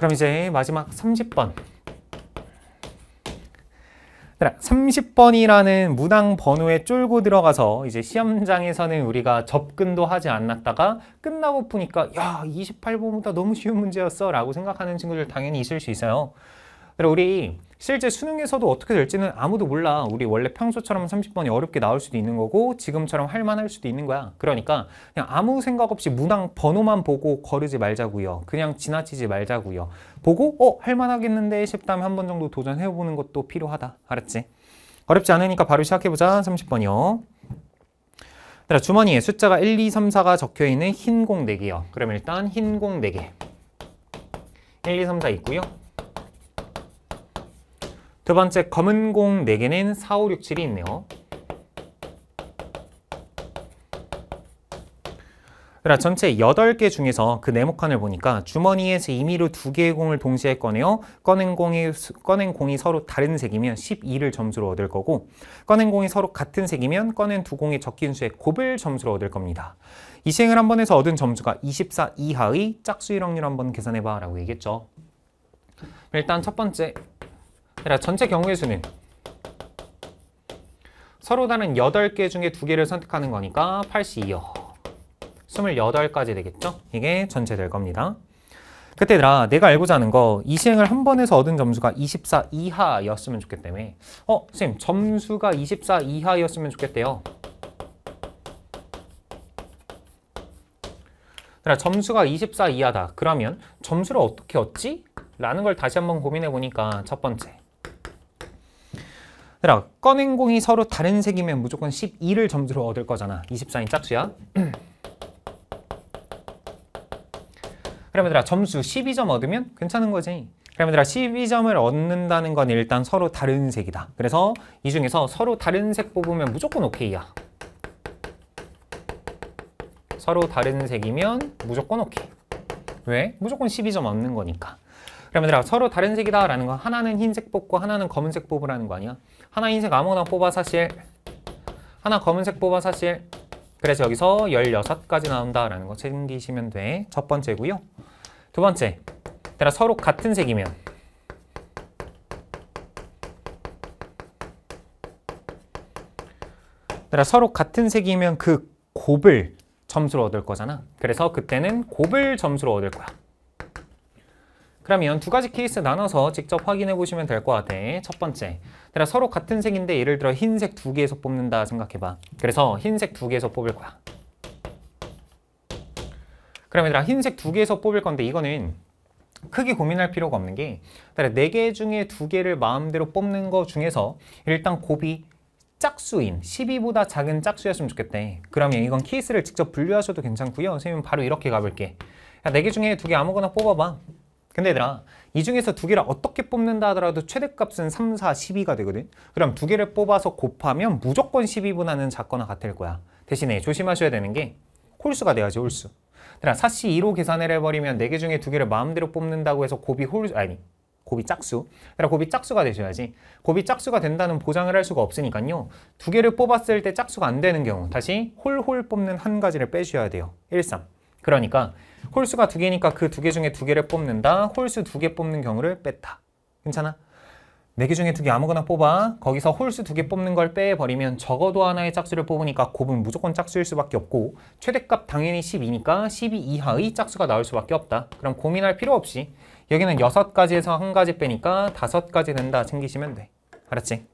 그럼 이제 마지막 30번. 30번이라는 문항 번호에 쫄고 들어가서 이제 시험장에서는 우리가 접근도 하지 않았다가 끝나고 보니까 야 28번보다 너무 쉬운 문제였어 라고 생각하는 친구들 당연히 있을 수 있어요. 그리고 우리 실제 수능에서도 어떻게 될지는 아무도 몰라. 우리 원래 평소처럼 30번이 어렵게 나올 수도 있는 거고 지금처럼 할만할 수도 있는 거야. 그러니까 그냥 아무 생각 없이 문항 번호만 보고 거르지 말자고요. 그냥 지나치지 말자고요. 보고 어 할만하겠는데 싶다면 한 번 정도 도전해보는 것도 필요하다. 알았지? 어렵지 않으니까 바로 시작해보자. 30번이요. 주머니에 숫자가 1, 2, 3, 4가 적혀있는 흰공 4개요. 그럼 일단 흰공 4개. 1, 2, 3, 4 있고요. 두 번째 검은 공 4개는 4, 5, 6, 7이 있네요. 전체 8개 중에서 그 네모칸을 보니까 주머니에서 임의로 2개의 공을 동시에 꺼내어 꺼낸 공이, 꺼낸 공이 서로 다른 색이면 12를 점수로 얻을 거고 꺼낸 공이 서로 같은 색이면 꺼낸 두 공의 적힌 수의 곱을 점수로 얻을 겁니다. 이 시행을 한 번에서 얻은 점수가 24 이하의 짝수일 확률 한번 계산해봐 라고 얘기했죠. 일단 첫 번째 그래 러 전체 경우의 수는 서로 다른 8개 중에 2개를 선택하는 거니까 8 2여 28까지 되겠죠? 이게 전체 될 겁니다. 그때들아 내가 알고자 하는 거 이 시행을 한 번에서 얻은 점수가 24 이하였으면 좋겠다며 어? 선생님 점수가 24 이하였으면 좋겠대요 그러나 점수가 24 이하다 그러면 점수를 어떻게 얻지? 라는 걸 다시 한번 고민해 보니까 첫 번째 얘들아, 꺼낸공이 서로 다른 색이면 무조건 12를 점수로 얻을 거잖아. 24인 짝수야. 그럼 얘들아, 점수 12점 얻으면 괜찮은 거지. 그럼 얘들아, 12점을 얻는다는 건 일단 서로 다른 색이다. 그래서 이 중에서 서로 다른 색 뽑으면 무조건 오케이야. 서로 다른 색이면 무조건 오케이. 왜? 무조건 12점 얻는 거니까. 그러면 얘들아 서로 다른 색이다라는 건 하나는 흰색 뽑고 하나는 검은색 뽑으라는 거 아니야? 하나 흰색 아무거나 뽑아 사실 하나 검은색 뽑아 사실 그래서 여기서 16가지 나온다라는 거 챙기시면 돼. 첫 번째고요. 두 번째, 따라 서로 같은 색이면 따라 서로 같은 색이면 그 곱을 점수로 얻을 거잖아. 그래서 그때는 곱을 점수로 얻을 거야. 그러면 두 가지 케이스 나눠서 직접 확인해 보시면 될 것 같아. 첫 번째, 내가 서로 같은 색인데 예를 들어 흰색 두 개에서 뽑는다 생각해봐. 그래서 흰색 두 개에서 뽑을 거야. 그러면 얘들아 흰색 두 개에서 뽑을 건데 이거는 크게 고민할 필요가 없는 게 네개 중에 두 개를 마음대로 뽑는 거 중에서 일단 곱이 짝수인 12보다 작은 짝수였으면 좋겠대. 그러면 이건 케이스를 직접 분류하셔도 괜찮고요. 선생님 바로 이렇게 가볼게. 야, 4개 중에 두 개 아무거나 뽑아봐. 근데 얘들아 이 중에서 두 개를 어떻게 뽑는다 하더라도 최대값은 3, 4, 12가 되거든 그럼 두 개를 뽑아서 곱하면 무조건 12분하는 작거나 같을 거야 대신에 조심하셔야 되는 게 홀수가 돼야지 홀수 얘들아 4 1 2로 계산을 해버리면 네 개 중에 두 개를 마음대로 뽑는다고 해서 곱이 홀수 아니 곱이 짝수 얘들아 곱이 짝수가 되셔야지 곱이 짝수가 된다는 보장을 할 수가 없으니까요 두 개를 뽑았을 때 짝수가 안 되는 경우 다시 홀홀 뽑는 한 가지를 빼주셔야 돼요 1, 3 그러니까 홀수가 두 개니까 그 두 개 중에 두 개를 뽑는다. 홀수 두 개 뽑는 경우를 뺐다. 괜찮아? 네 개 중에 두 개 아무거나 뽑아. 거기서 홀수 두 개 뽑는 걸 빼버리면 적어도 하나의 짝수를 뽑으니까 곱은 무조건 짝수일 수밖에 없고 최대값 당연히 1 0이니까12 이하의 짝수가 나올 수밖에 없다. 그럼 고민할 필요 없이 여기는 6가지에서 한가지 빼니까 5가지 된다 챙기시면 돼. 알았지?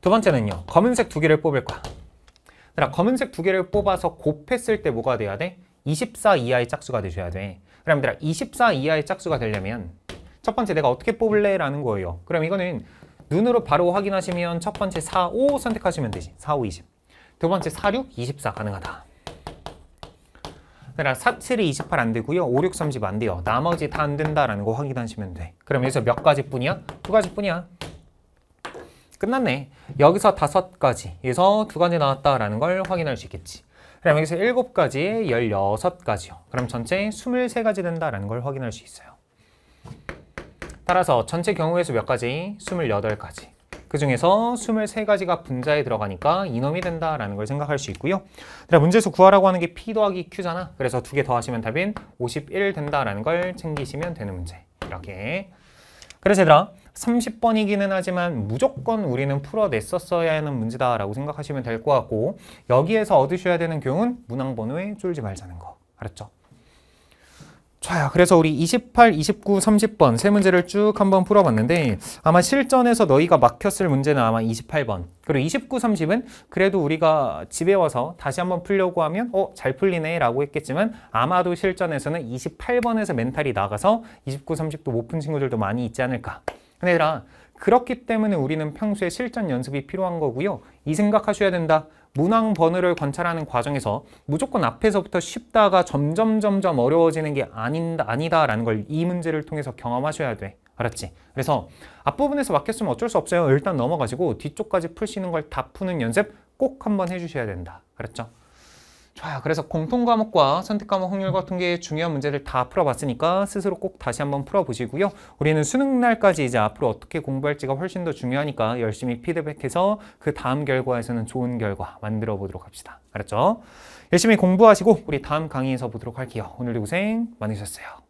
두 번째는요. 검은색 두 개를 뽑을 거야. 그럼 검은색 두 개를 뽑아서 곱했을 때 뭐가 돼야 돼? 24 이하의 짝수가 되셔야 돼. 그럼 얘들아 24 이하의 짝수가 되려면 첫 번째 내가 어떻게 뽑을래? 라는 거예요. 그럼 이거는 눈으로 바로 확인하시면 첫 번째 4, 5 선택하시면 되지. 4, 5, 20. 두 번째 4, 6, 24 가능하다. 그러 4, 7이 28 안 되고요. 5, 6, 30 안 돼요. 나머지 다 안 된다라는 거 확인하시면 돼. 그럼 여기서 몇 가지 뿐이야? 두 가지 뿐이야. 끝났네. 여기서 다섯 가지에서 두 가지 나왔다라는 걸 확인할 수 있겠지. 그럼 여기서 7가지, 16가지요. 그럼 전체 23가지 된다라는 걸 확인할 수 있어요. 따라서 전체 경우에서몇 가지? 28가지. 그 중에서 23가지가 분자에 들어가니까 이놈이 된다라는 걸 생각할 수 있고요. 그럼 문제에서 구하라고 하는 게 P 더하기 Q잖아. 그래서 두 개 더하시면 답인 51 된다라는 걸 챙기시면 되는 문제. 이렇게. 그래서 얘들아 30번이기는 하지만 무조건 우리는 풀어냈었어야 하는 문제다라고 생각하시면 될 것 같고 여기에서 얻으셔야 되는 교훈 문항번호에 쫄지 말자는 거 알았죠? 자, 그래서 우리 28, 29, 30번 세 문제를 쭉 한번 풀어봤는데 아마 실전에서 너희가 막혔을 문제는 아마 28번 그리고 29, 30은 그래도 우리가 집에 와서 다시 한번 풀려고 하면 어? 잘 풀리네 라고 했겠지만 아마도 실전에서는 28번에서 멘탈이 나가서 29, 30도 못 푼 친구들도 많이 있지 않을까 아니라 그렇기 때문에 우리는 평소에 실전 연습이 필요한 거고요. 이 생각하셔야 된다. 문항 번호를 관찰하는 과정에서 무조건 앞에서부터 쉽다가 점점 점점 어려워지는 게 아닌다, 아니다라는 걸 이 문제를 통해서 경험하셔야 돼. 알았지? 그래서 앞부분에서 막혔으면 어쩔 수 없어요. 일단 넘어가지고 뒤쪽까지 풀시는걸 다 푸는 연습 꼭 한번 해주셔야 된다. 알았죠? 좋아요. 그래서 공통 과목과 선택 과목 확률과 통계의 중요한 문제를 다 풀어봤으니까 스스로 꼭 다시 한번 풀어보시고요. 우리는 수능 날까지 이제 앞으로 어떻게 공부할지가 훨씬 더 중요하니까 열심히 피드백해서 그 다음 결과에서는 좋은 결과 만들어 보도록 합시다. 알았죠? 열심히 공부하시고 우리 다음 강의에서 보도록 할게요. 오늘도 고생 많으셨어요.